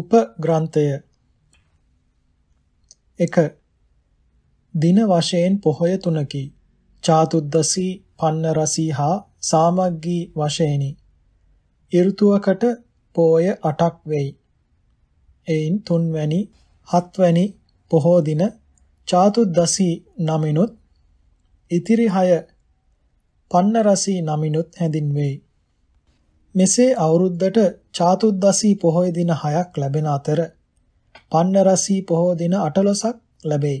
උප ග්‍රන්ථය 1 දින වශයෙන් පොහොය තුනකි චාතුද්දසී පන්නරසී හා සාමග්ගී වශයෙන්ි ඍතුවකට පෝය 8ක් වෙයි එයින් තුන්වැනි හත්වැනි පොහෝ දින චාතුද්දසී නමිනුත් ඉතිරි 6 පන්නරසී නමිනුත් හැඳින්වෙයි මෙසේ අවුරුද්දට චාතුද්දසී පොහොය දින 6ක් ලැබෙන අතර පන්නරසී පොහොය දින 18ක් ලැබෙයි.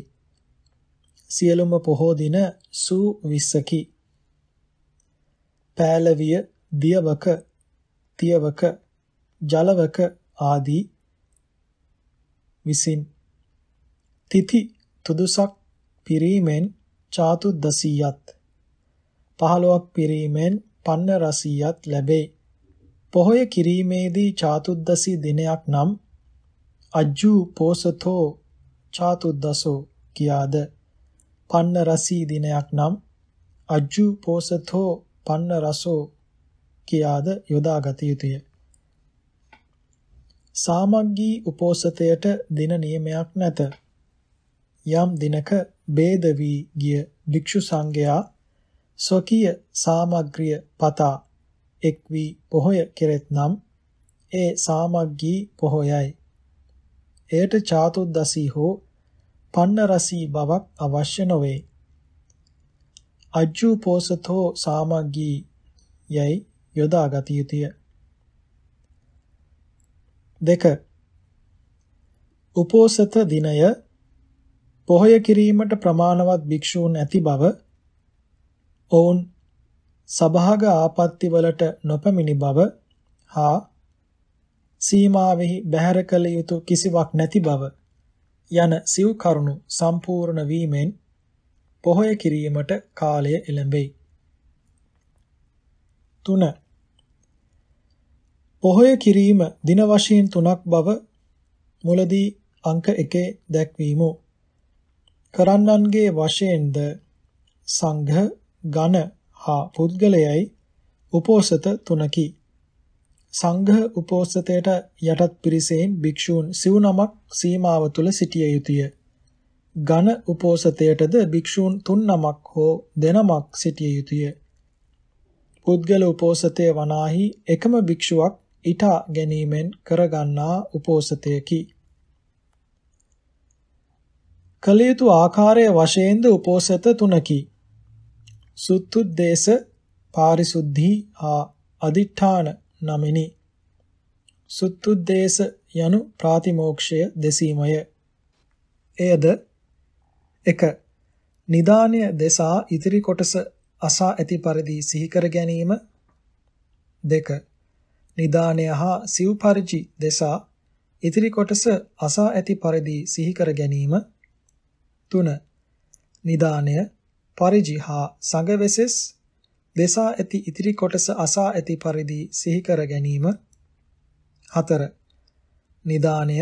සියලුම පොහොය දින සූ 20කි. පෑලවිය, දියවක, තියවක, ජලවක ආදී විසින් තිති තුදුසක් පිරීමෙන් චාතුද්දසීයත් 15ක් පිරීමෙන් පන්නරසීයත් ලැබෙයි. පොහොය කිරීමේදී චාතුද්දසි දිනයක් නම් අජ්ජු පෝසතෝ චාතුද්දසෝ කියාද පන්න රසී දිනයක් නම් අජ්ජු පෝසතෝ පන්න රසෝ කියාද යොදාගත යුතුය. සාමග්ගී උපෝසතයට දින නියමයක් නැත. යම් දිනක ભેද වී ගිය භික්ෂු සංඝයා ස්වකීය සාමග්‍රිය පතා එක් වී පොහොය කෙරෙත්නම් ඒ සාමග්ගී පොහොයයි. එයට චාතුද්දසී හෝ පන්නරසී බවක් අවශ්‍ය නොවේ. අජ්ජු පෝසතෝ සාමග්ගී යයි යොදා ගත යුතුය. දෙක උපෝසත දිනය පොහොය කිරීමට ප්‍රමාණවත් භික්ෂූන් ඇති බව ඔවුන් සභාග ආපත්‍ති වලට නොපැමිණි බව හා සීමාවෙහි බැහැර කළ යුතු කිසිවක් නැති බව යන සිව් කරුණු සම්පූර්ණ වීමෙන් පොහොය කිරීමට කාලය එළඹෙයි. 3. පොහොය කිරීම දින වශයෙන් තුනක් බව මුලදී අංක 1 දැක්වීමු. කරන්නන්ගේ වශයෙන්ද සංඝ ඝන ආ පුද්ගලයයි උපෝසත තුනකි. සංඝ උපෝසතයට යටත් පිරිසෙන් භික්ෂූන් සිව් නමක් සීමාව තුල සිටිය යුතුය. ඝන උපෝසතයටද භික්ෂූන් තුන් නමක් හෝ දෙනමක් සිටිය යුතුය. පුද්ගල උපෝසතය වනාහි එකම භික්ෂුවක් ඊටා ගැනීමෙන් කරගන්නා උපෝසතයකි. කලියතු ආකාරයේ වශයෙන්ද උපෝසත තුනකි. සුත්තුද්දේශ පාරිසුද්ධි හා අදිඨාන නමිනි සුත්තුද්දේශ යනු ප්‍රාතිමෝක්ෂය දෙසීමය එයද 1 නිදානය දෙසා ඉතිරි කොටස අසා ඇති පරිදි සිහි කර ගැනීම 2 නිදානය හා සිව් පරිචි දෙසා ඉතිරි කොටස අසා ඇති පරිදි සිහි කර ගැනීම 3 නිදානය පරිජි හා සංගවෙසෙස් දෙසා ඇති ඉතිරි කොටස අසා ඇති පරිදි සිහි කර ගැනීම 4 නිදාණය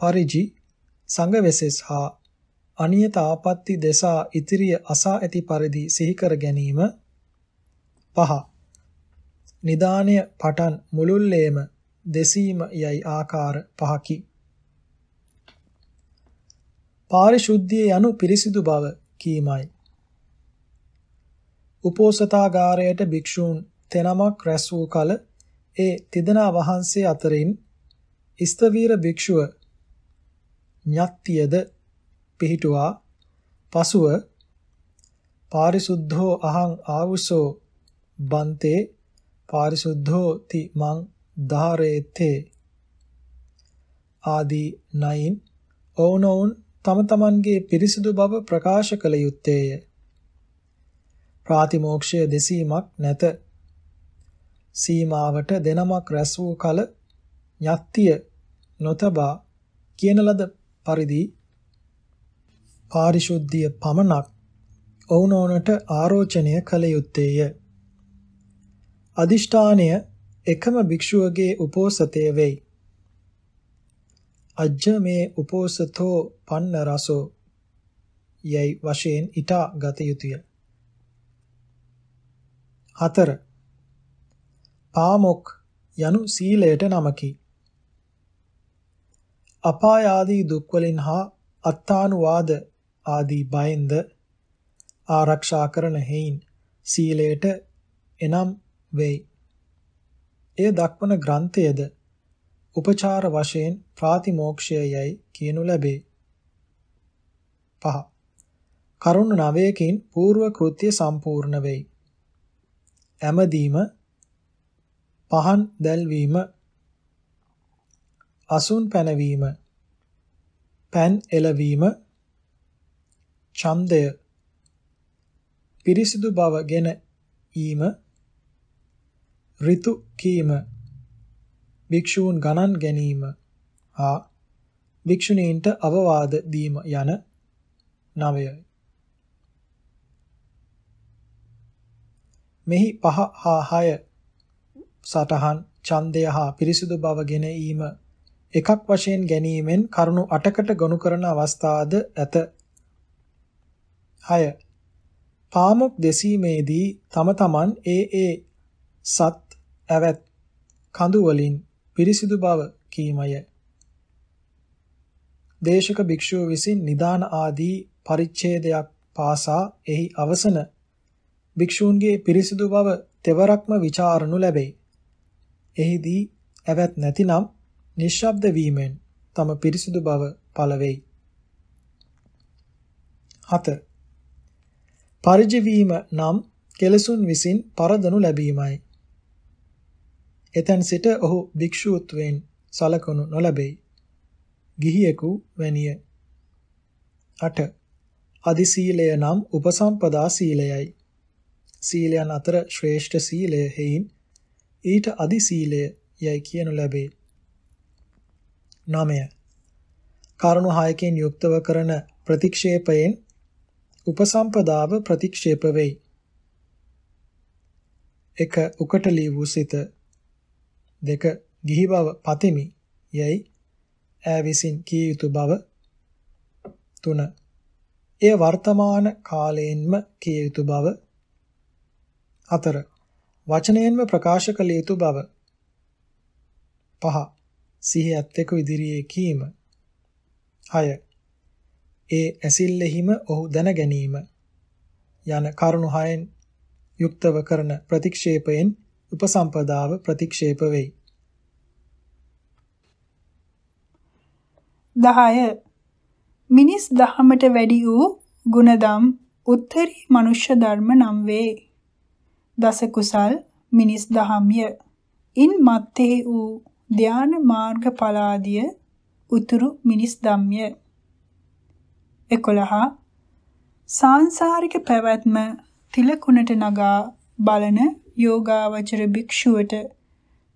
පරිජි සංගවෙසෙස් හා අනියත ආපත්‍ති දෙසා ඉතිරිය අසා ඇති පරිදි සිහි කර ගැනීම 5 නිදාණය පටන් මුලුල්ලේම දෙසීම යයි ආකාර පහකි පාරිශුද්ධිය යනු පිරිසිදු බව කීමයි උපෝසථාගාරයට භික්ෂූන් තෙනමක් රැස් වූ කල ඒ තිදෙනා වහන්සේ අතරින් ස්තවීර භික්ෂුව ඤත්තියද පිහිටුවා පසුව පාරිසුද්ධෝ අහං ආවුසෝ බන්තේ පාරිසුද්ධෝ ති මං ධාරේත්තේ ආදී නයින් ඔවුනොවුන් තම තමන්ගේ පිරිසිදු බව ප්‍රකාශ කළ යුත්තේය ප්‍රාතිමෝක්ෂය දෙසීමක් නැත. සීමාවට දෙනමක් රැස් වූ කල යත්තිය නොතබා කියන ලද පරිදි පාරිශුද්ධිය පමණක් ඔවුනෝනට ආරෝචනය කළ යුත්තේය. අදිෂ්ඨානය එකම භික්ෂුවගේ උපෝසතය වෙයි. අජ්ජ මේ උපෝසතෝ පන්න රසෝ යයි වශයෙන් ඊට ගත යුතුය. 4. පාමොක් යනු සීලයට නමකි. අපාය ආදී දුක්වලින් හා අත්තානුවාද ආදී බයෙන්ද ආරක්ෂා කරන හේයින් සීලයට එනම් වෙයි. එය දක්වන ග්‍රන්ථයේද උපචාර වශයෙන් ප්‍රාතිමෝක්ෂයයි කියනු ලැබේ. 5. කරුණ නවයකින් పూర్ව කෘත්‍ය සම්පූර්ණ වෙයි. ඇමදීම පහන් දැල්වීම අසුන් පැනවීම පෑන් එළවීම ඡන්දය පිරිසිදු බව ගෙන ඊම ඍතු කීම භික්ෂූන් ගණන් ගැනීම හා භික්ෂුණීන්ට අවවාද දීම යන නවයයි මෙහි පහ හා හය සටහන් ඡන්දය හා පිරිසිදු බව ගෙනීම එකක් වශයෙන් ගැනීමෙන් කරුණු 8කට ගොනු කරන අවස්ථාද ඇත. 6. පාමොක් දෙසීමේදී තම තමන් ඒ ඒ සත් ඇවත් කඳු වලින් පිරිසිදු බව කීමය. දේශක භික්ෂුව විසින් නිදාන ආදී පරිච්ඡේදයක් පාසා එහි අවසන භික්ෂූන්ගේ පිරිසිදු බව තෙවරක්ම ਵਿਚාරනු ලැබේ. එහිදී ඇවත් නැතිනම් නිශ්ශබ්ද වීමෙන් තම පිරිසිදු බව පළවෙයි. 4. පරිජීවීම නම් කෙලසුන් විසින් පරදනු ලැබීමයි. එතෙන් සිට ඔහු භික්ෂූත්වයෙන් සලකනු නොලැබේ. ගිහියෙකු වැනිය. 8. අදි සීලය නම් උපසම්පදා සීලයයි. සීලයන් අතර ශ්‍රේෂ්ඨ සීලය හේයින් ඊට අදි සීලය යයි කියනු ලැබේ. 9. කරුණු හයකින් යුක්තව කරන ප්‍රතික්ෂේපයෙන් උපසම්පදාව ප්‍රතික්ෂේප වෙයි. 1. උකටලී වූ සිත 2. ගිහි බව පතිමි යයි ඈ විසින් කිය යුතු බව 3. එය වර්තමාන කාලයෙන්ම කිය යුතු බව 4. වචනයෙන්ම ප්‍රකාශ කළ යුතු බව 5. සිහියත් එක්ක ඉදිරියේ කීම 6. ඒ ඇසිල්ලෙහිම ඔහු දැන ගැනීම යන කරුණු හයෙන් යුක්තව කරන ප්‍රතික්ෂේපයෙන් උපසම්පදාව ප්‍රතික්ෂේප වෙයි. 10. මිනිස් දහමට වැඩි වූ ගුණදම් උත්තරී මනුෂ්‍ය ධර්ම නම් වේ. දස කුසල් මිනිස් දහම්ය. ඉන් මත්තේ වූ ධාන මාර්ග පලාදිය උතුරු මිනිස් ධම්ය. 11 සාංශාරික පැවැත්ම තිලකුණට නගා බලන යෝගාවචර භික්ෂුවට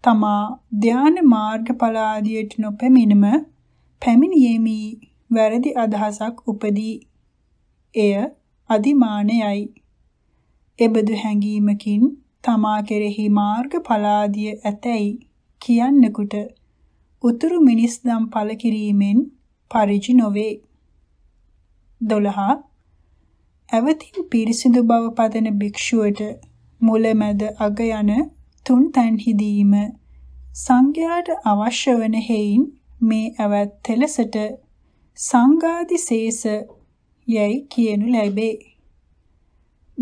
තමා ධාන මාර්ග පලාදියට නොපැමිණම පැමිණීමේ වැරදි අදහසක් උපදී. එය අදිමානයයි. එබඳු හැඟීමකින් තමා කෙරෙහි මාර්ග පලාදිය ඇතැයි කියන්නෙකුට උතුරු මිනිස්දම් පල කිරීමෙන් පරිජි නොවේ. 12. ඇවතින් පිරිසිදු බව පදන භික්ෂුවට මුලැමැද අග යන තුන් තැන්හිදීම සංඝයාට අවශ්‍ය වන හේයින් මේ ඇවත් තෙලසට සංඝාදි සේස යැයි කියනු ලැබේ.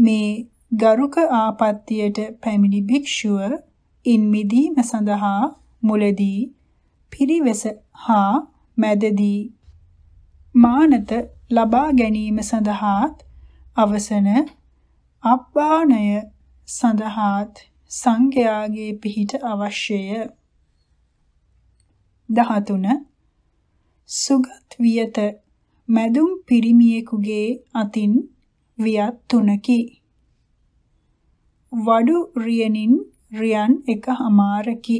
මේ ගරුක ආපත්තියට පැමිණි භික්ෂුව ඉන් මිදීම සඳහා මුලදී පිරිවෙස හා මැදදී මානත ලබා ගැනීම සඳහාත් අවසන අබ්බාණය සඳහාත් සංඝයාගේ පිහිට අවශ්‍යය 13 සුගත් වියත මැදුම් පිරිමියෙකුගේ අතින් වියත් තුනකි වඩු රියනින් රියන් එක හමාරකි.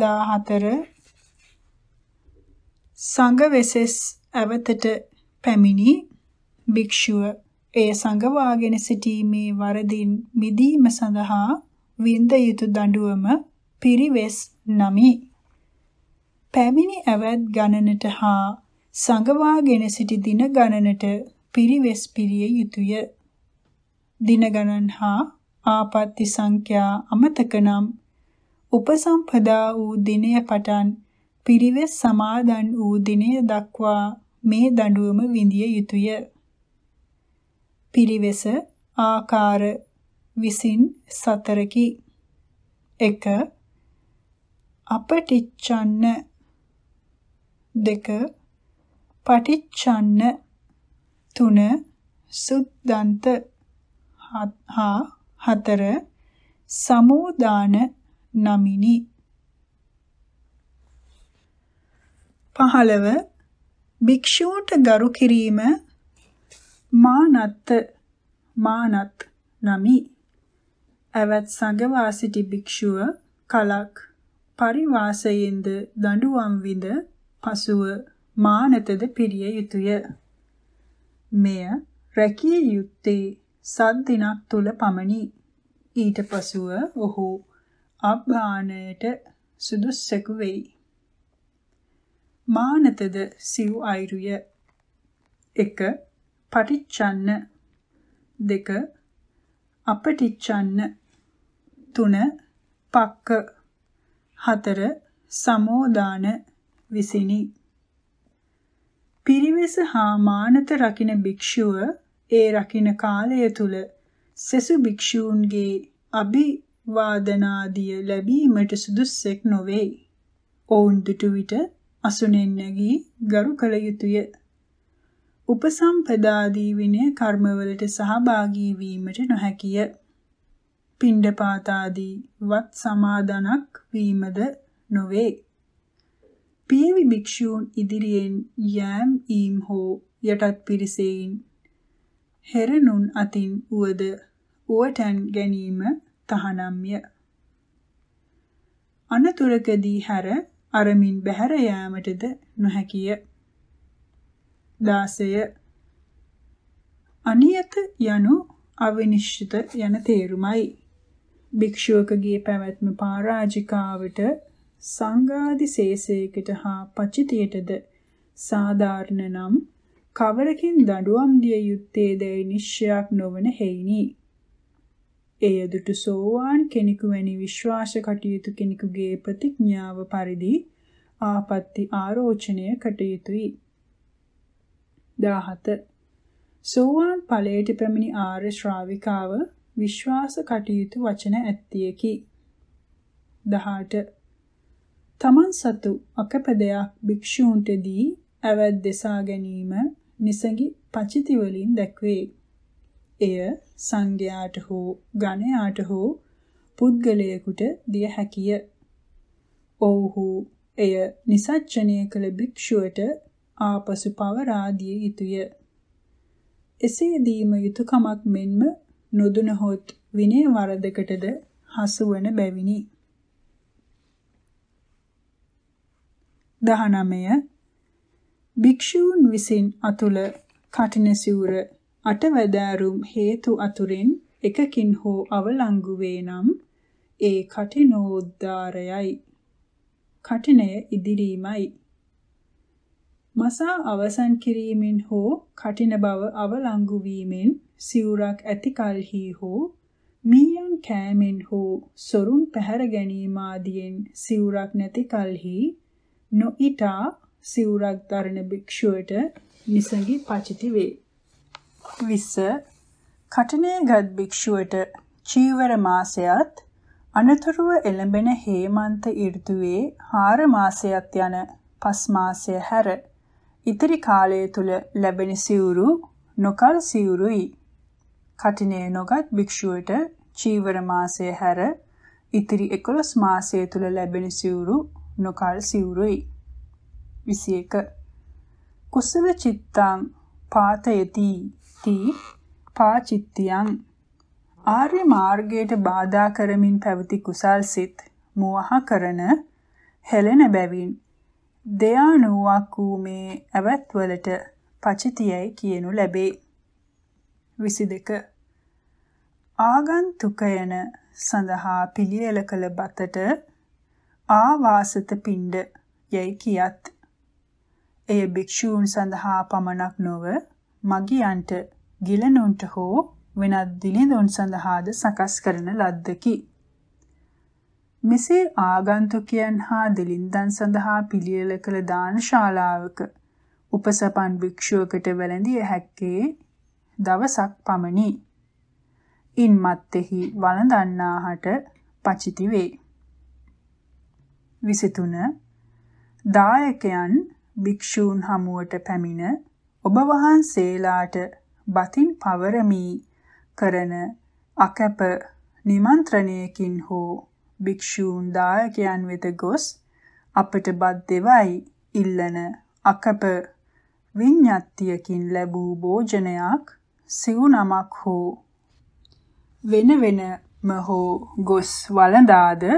දාහතර සංඝ වෙසෙස් ඇවතට පැමිණි භික්ෂුව ඒ සංඝ වාගෙන සිටීමේ වරදින් මිදීම සඳහා විඳ යුතු දඬුවම පිරිවෙස් නමි. පැමිණි ඇවැත් ගණනට හා සංඝ වාගෙන සිටි දින ගණනට පිරිවෙස් පිරිය යුතුය. දින ගණන් හා ආපත්‍ති සංඛ්‍යා අමතක නම් උපසම්පදා වූ දිනය පටන් පිරිවෙස් සමාදන් වූ දිනය දක්වා මේ දඬුවම විඳිය යුතුය. පිරිවෙස ආකාර 24කි. 1. අපටිච්ඡන්න 2. පටිච්ඡන්න 3. සුද්ධන්ත හා හතර සමෝදාන නමිනි. පහළව භික්ෂූට ගරු කිරීම මානත් මානත් නමි. ඇවත් සංගවා සිටි භික්ෂුව කලක් පරිවාසයෙන්ද දඬුවම් විඳ පසුව මානතද පිරිය යුතුය. මෙය රැකිය යුත්තේ සත් දිනක් තුල පමණි. ඊට පසුව ඔහු අභාණයට සුදුස්සෙකු වෙයි. මානතද සිව් අයිරුය 1 පටිච්චන්න 2 අපටිච්චන්න 3 පක්ක 4 සමෝදාන විසිනි පිරිවෙස හා මානත රකින භික්ෂුව ඒ රකින්න කාලය තුල සෙසු භික්ෂූන්ගේ අභිවාදනාදිය ලැබීමට සුදුස්සෙක් නොවේ. ඔවුන් දුටු විට අසුනෙන් නැගී ගරු කළ යුතුය. උපසම්පදාදී විනය කර්මවලට සහභාගී වීමට නොහැකිය. පිණ්ඩපාතාදී වත් සමාදනක් වීමද නොවේ. පියවි භික්ෂූන් ඉදිරියෙන් යෑම් ඊම් හෝ යටත් පිරිසෙයින් හෙරණුන් අතින් උවද උවටන් ගැනීම තහනම්ය. අනතුරකදී හැර අරමින් බැහැර යාමටද නොහැකිය. 16 අනියත යනු අවිනිශ්චිත යන තේරුමයි. භික්ෂුවකගේ පැවැත්ම පරාජිකාවට සංගාදි සේසයකට හා පචිතියටද සාධාරණ නම් කවරකින් දඬුවම් දිය යුත්තේ දැයි නිශ්චයක් නොවන හේිනි. එය දුටු සෝවාන් කෙනෙකු වැනි විශ්වාස කටයුතු කෙනෙකුගේ ප්‍රතිඥාව පරිදි ආපත්‍ති ආරෝචනය කටයුතුයි. 17 සෝවාන් ඵලයට පැමිණි ආර්ය ශ්‍රාවිකාව විශ්වාස කටයුතු වචන ඇත්තියකි. 18 තමන් සතු අකපදයක් භික්ෂූන්ට දී ඇවැද්දසා ගැනීම නිසඟි පචිති වලින් දැක්වේ. එය සංඝයාට හෝ ගණයාට හෝ පුද්ගලයෙකුට දිය හැකිය. ඔව්හු එය නිසච්චනය කළ භික්ෂුවට ආපසු පවරා දිය යුතුය. එසේ දීම යුතුයකමක් මෙන්ම නොදුනහොත් විනය වරදකටද හසු වන බැවිනි. 19 භික්ෂූන් විසින් අතුල කටින සිවුර අටවැදෑරුම් හේතු අතුරින් එකකින් හෝ අවලංගු වේ නම් ඒ කටිනෝද්දාරයයි කටිනය ඉදිරීමයි මසා අවසන් කිරීමෙන් හෝ කටින බව අවලංගු වීමෙන් සිවුරක් ඇති කලෙහි හෝ මීයන් කෑමෙන් හෝ සොරුන් පැහැර ගැනීම ආදියෙන් සිවුරක් නැති කලෙහි නොඉටා සිවුරක් දරන භික්ෂුවට නිසඟි පචිති වේ. 20 කටනේගත් භික්ෂුවට චීවර මාසයත් අනතුරුව එළඹෙන හේමන්ත ඍතුවේ 4 මාසයත් යන 5 මාසය හැර ඉතිරි කාලය තුල ලැබෙන සිවුරු නොකල් සිවුරුයි. කටිනේ නොගත් භික්ෂුවට චීවර මාසය හැර ඉතිරි 11 මාසය තුල ලැබෙන සිවුරු නොකල් සිවුරුයි. විසි එක කුසල චිත්තං පාතයති තී පාචිත්තියං ආර්ය මාර්ගයට බාධා කරමින් පැවති කුසල් සිත් මුවහ කරන හෙළෙන බැවින් දයානුවක් වූ මේ ඇවැත්වලට පචිතියයි කියනු ලැබේ. 22 ආගන්තුකයන සඳහා පිළියෙල කළ බතට ආවාසත පිණ්ඩ යයි කියත් එය භික්ෂූන් සඳහා පමණක් නොව මගියන්ට ගිලනුන්ට හෝ වෙනත් දිලිඳුන් සඳහාද සකස් කරන ලද්දකි. මෙසේ ආගන්තුකයන් හා දිලින්දන් සඳහා පිළියෙල කළ දාන ශාලාවක උපසපන් භික්ෂුවකට වැළඳිය හැක්කේ දවසක් පමණි. ඉන් මත්තෙහි වළඳන්නාහට පචිති වේ. 23 දායකයන් භික්ෂූන් හමුවට පැමිණ ඔබ වහන්සේලාට බතින් පවරමි කරන අකැප නිමන්ත්‍රණයකින් හෝ භික්ෂූන් දායකයන් වෙත ගොස් අපට බත් දෙවයි ඉල්ලන අකප විඤ්ඤාත්තියකින් ලැබූ භෝජනයක් සිවුනමක් හෝ වෙන වෙනම හෝ ගොස් වළඳාද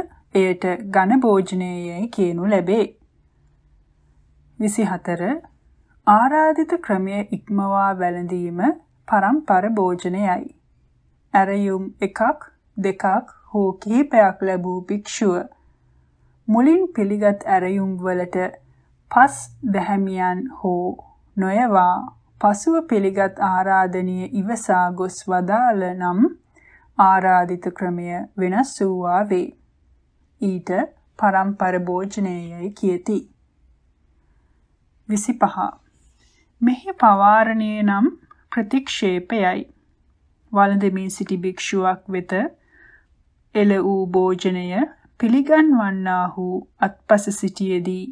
එයට ඝන භෝජනයයි කියනු ලැබේ. විසිහතර ආරාධිත ක්‍රමය ඉක්මවා වැළඳීම පරම්පර භෝජනයයි. ඇරයුම් එකක් දෙකක් හෝ කිහිපයක් ලැබූ භික්ෂුව මුලින් පිළිගත් ඇරයුම් වලට පස් දැහැමියන් හෝ නොයවා පසුව පිළිගත් ආරාධනීය ඉවසා ගොස් වදාළ නම් ආරාධිත ක්‍රමය වෙනස් වූවා වේ. ඊට පරම්පර භෝජනයයි කියති. විසි පහ. මෙහි පවාරණය නම් ප්‍රතික්ෂේපයයි. වලදමින් සිටි භික්‍ෂුවක් වෙත එල වූ භෝජනය පිළිගන්වන්නාහු අත්පස සිටියදී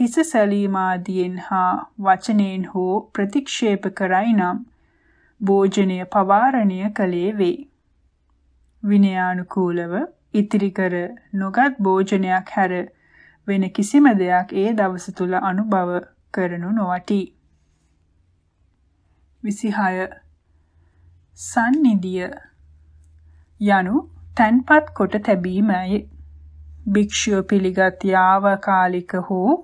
හිස සැලීමාදියෙන් හා වචනයෙන් හෝ ප්‍රතික්ෂේප කරයි නම් භෝජනය පවාරණය කළේ වේ. විනයානුකූලව ඉතිරි කර නොගත් භෝජනයක් හැර වෙන කිසිම දෙයක් ඒ දවස තුල අනුභව කරනු නොවටී. විසිහය සන්නිධිය යනු තැන්පත් කොට තැබීමයි භික්ෂුව පිළිගත් යාවකාලික හෝ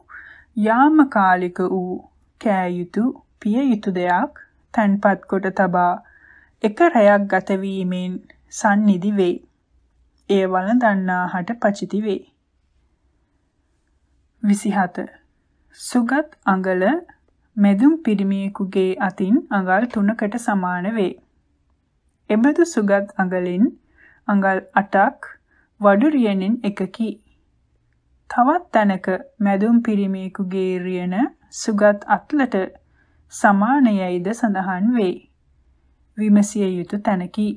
යාමකාලික වූ කෑයුතු පිය යුතු දෙයක් තැන්පත් කොට තබා එක රැයක් ගතවීමෙන් සන්නිධි වේ. එය වළඳන්නාහට පචිති වේ. 27 සුගත් අඟල මෙදුම් පිරිමියෙකුගේ අතින් අඟල් 3කට සමාන වේ. එබඳු සුගත් අඟලින් අඟල් 8ක් වඩු රියනෙන් එකකි. තවත් තැනක මැදුම් පිරිමියෙකුගේ රියන සුගත් අත්ලට සමානයයිද සඳහන් වේ. විමසිය යුතු තැනකි.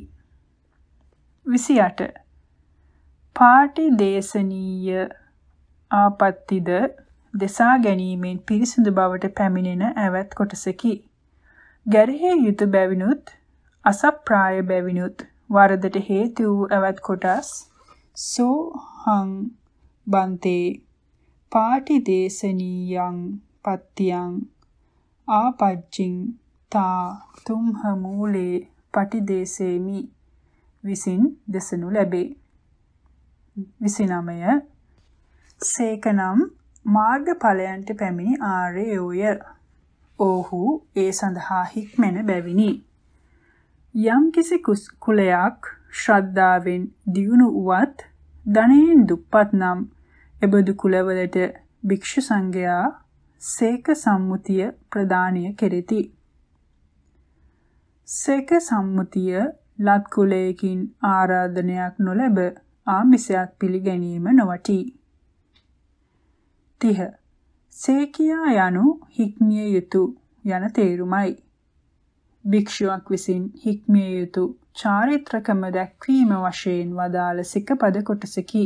28 පාටි දේශනීය ආපත්තිද දෙසා ගැනීමෙන් පිරිසිදු බවට පැමිණෙන ඇවත් කොටසකි. ගැරහේ යුතු බැවිනුත් අසප්‍රාය බැවිනුත් වරදට හේතු වූ ඇවත් කොටස් සෝහං බන්තේ පාටිදේශනීයං පත්තියං ආපච්චින් තා තුම්හ මූලේ පටිදේශේමි විසින් දෙසනු ලැබේ. 29 සේකනම් මාර්ගඵලයන්ට පැමිණි ආර්යෝය. ඔහු ඒ සඳහා හික්මෙන බැවිනි. යම්කිසි කුලයක් ශ්‍රද්ධාවෙන් දියුණු වුවත් ධනයෙන් දුප්පත් නම් එබඳු කුලවලට භික්ෂු සංඝයා සේක සම්මුතිය ප්‍රදානය කෙරෙති. සේක සම්මුතිය ලත් කුලයකින් ආරාධනයක් නොලැබ ආමිසයක් පිළිගැනීම නොවටී. 30 සේකියා යනු හික්මිය යුතු යන තේරුමයි භික්ෂුවක් විසින් හික්මිය යුතු චාරිත්‍රකම දැක්වීම වශයෙන් වදාළ සිකපද කොටසකි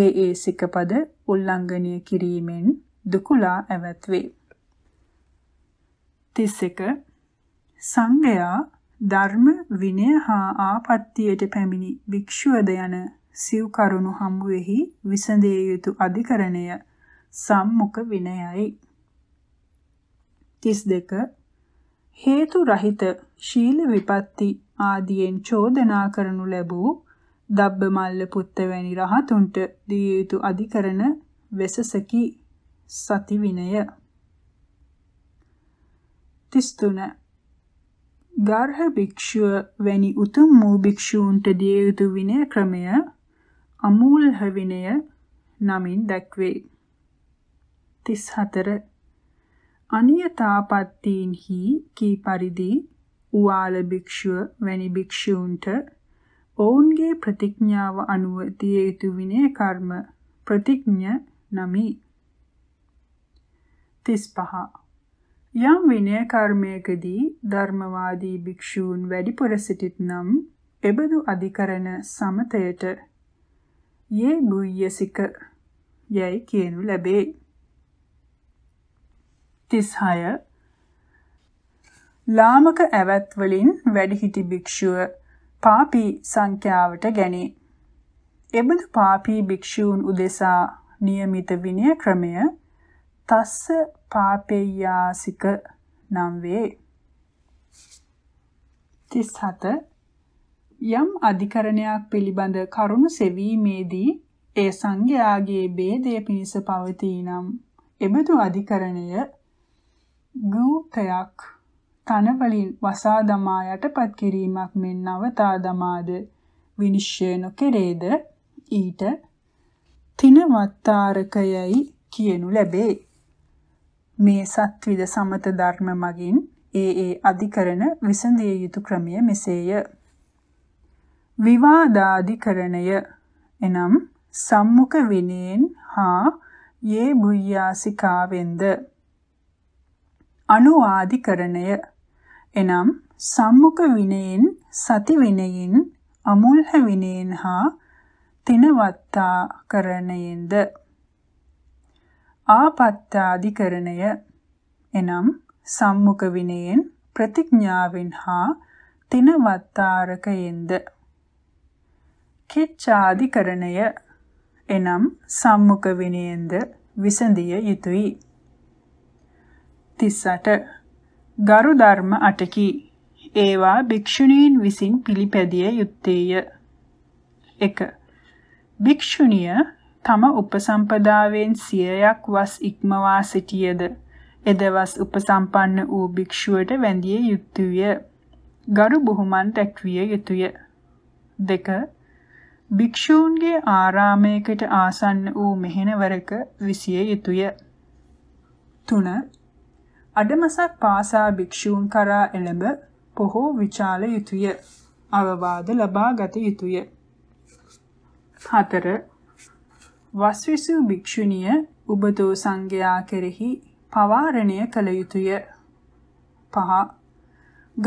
ඒ ඒ සිකපද උල්ලංඝනය කිරීමෙන් දුකුලා ඇවැත්වේ 31 සංඝයා ධර්ම විනය හා ආපත්තියට පැමිණි භික්ෂුවද යන සිව් කරුණු හම්බුෙහි විසඳිය යුතු අධිකරණය සම්මුඛ විනයයි 32 හේතු රහිත ශීල විපatti ආදීන් චෝදනා කරනු ලැබූ දබ්බමල්ල පුත්ත වැනි රහතුන්ට දිය යුතු අධිකරණ වෙසසකි සති විනය 33 ගර්හ භික්ෂුව වැනි උතුම් වූ භික්ෂූන්ට දිය යුතු විනය ක්‍රමය අමූල්හ විනය නමින් දැක්වේ. 34 අනියතාපත්තීන්හි කී පරිදි උවාල භික්ෂුව වැනි භික්ෂූන්ට ඔවුන්ගේ ප්‍රතිඥාව අනුව දිය යුතු විනය කර්ම ප්‍රතිඥ නමි. 35 යම් විනය කර්මයකදී ධර්මවාදී භික්ෂූන් වැඩිපුර සිටිත් නම් එබඳු අධිකරණ සමතයට යේ බුය්යසික යැයි කියනු ලැබේ. 36 ලාමක ඇවත් වලින් වැඩිහිටි භික්ෂුව පාපී සංඛ්‍යාවට ගැනේ. එබඳු පාපී භික්ෂූන් උදෙසා નિયમિત විනය ක්‍රමය තස්ස පාපෙයාසික නම් වේ. 37 යම් අධිකරණයක් පිළිබඳ කරුණු සෙවීමේදී ඒ සංඝයාගේ ભેදය පිණිස පවතී නම් එබඳු අධිකරණය ගූතයක් තනවලින් වසා දමා යටපත් කිරීමක් මෙන් නවතා දමාද විනිශ්චය නොකෙරේද ඊට තිනවත්තාරකයයි කියනු ලැබේ මේ සත්විද සමත ධර්ම මගින් ඒ ඒ අධිකරණ විසඳිය යුතු ක්‍රමය මෙසේය විවාදාධිකරණය එනම් සම්මුඛ විනයෙන් හා යේ බුය්‍යාසිකාවෙන්ද අනුවාදිකරණය එනම් සම්මුඛ විනයෙන් සති විනයෙන් අමුල්හ විනයෙන් හා තිනවත්තා කරණයෙන්ද ආපත්තාදිකරණය එනම් සම්මුඛ විනයෙන් ප්‍රතිඥාවෙන් හා තිනවත්තාරකයෙන්ද කිච්ඡාධිකරණය එනම් සම්මුඛ විනයෙන්ද විසඳිය යුතුය. 38 ගරු ධර්ම අටකි. ඒවා භික්ෂුණීන් විසින් පිළිපැදිය යුත්තේය. 1. භික්ෂුණිය තම උපසම්පදාවෙන් සියයක් වස් ඉක්මවා සිටියද එදවස් උපසම්පන්න වූ භික්ෂුවට වැඳිය යුතුය. ගරු බුහුමන් දැක්විය යුතුය. 2 භික්ෂූන්ගේ ආරාමයකට ආසන්න වූ මෙහෙණවරක විසිය යුතුය. 3. අඩමසක් පාසා භික්ෂූන් කරා එළඹ පොහෝ විචාල යුතුය. අවවාද ලබා ගත යුතුය. 4. වස්විසු භික්ෂුණිය උබතෝ සංඝයා කෙරෙහි පවාරණය කළ යුතුය. 5.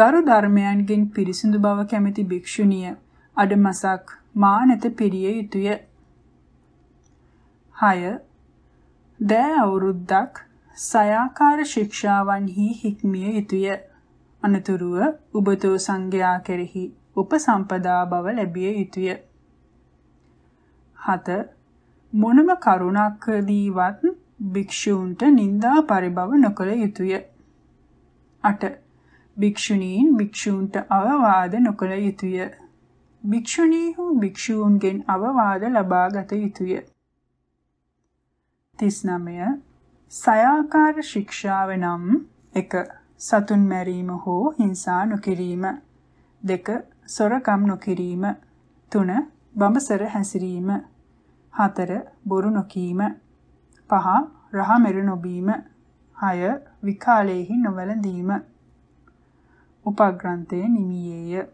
ගරු ධර්මයන්ගෙන් පිරිසිදු බව කැමැති භික්ෂුණිය අඩමසක් මා නැත පිරිය යුතුය. 6. දෑ අවුරුද්දක් සයාකාර ශික්ෂාවන්හි හික්මිය යුතුය. අනතුරුව උබතෝ සංඝයා කෙරෙහි උපසම්පදා බව ලැබිය යුතුය. 7. මොනම කරුණක්දීවත් භික්ෂූන්ට නිന്ദා පරිභව නොකළ යුතුය. 8. භික්ෂුණීන් භික්ෂූන්ට අවවාද නොකළ යුතුය. භික්ෂුණීහු භික්ෂූන්ගෙන් අවවාද ලබා ගත යුතුය. 39 සයාකාර ශික්ෂාව නම් 1 සතුන් මැරීම හෝ හිංසා නොකිරීම 2 සොරකම් නොකිරීම 3 බඹසර හැසිරීම 4 බොරු නොකීම 5 රහමෙර නොබීම 6 විකාලයේහි නොවැළඳීම උපග්‍රන්ථයේ නිමියේය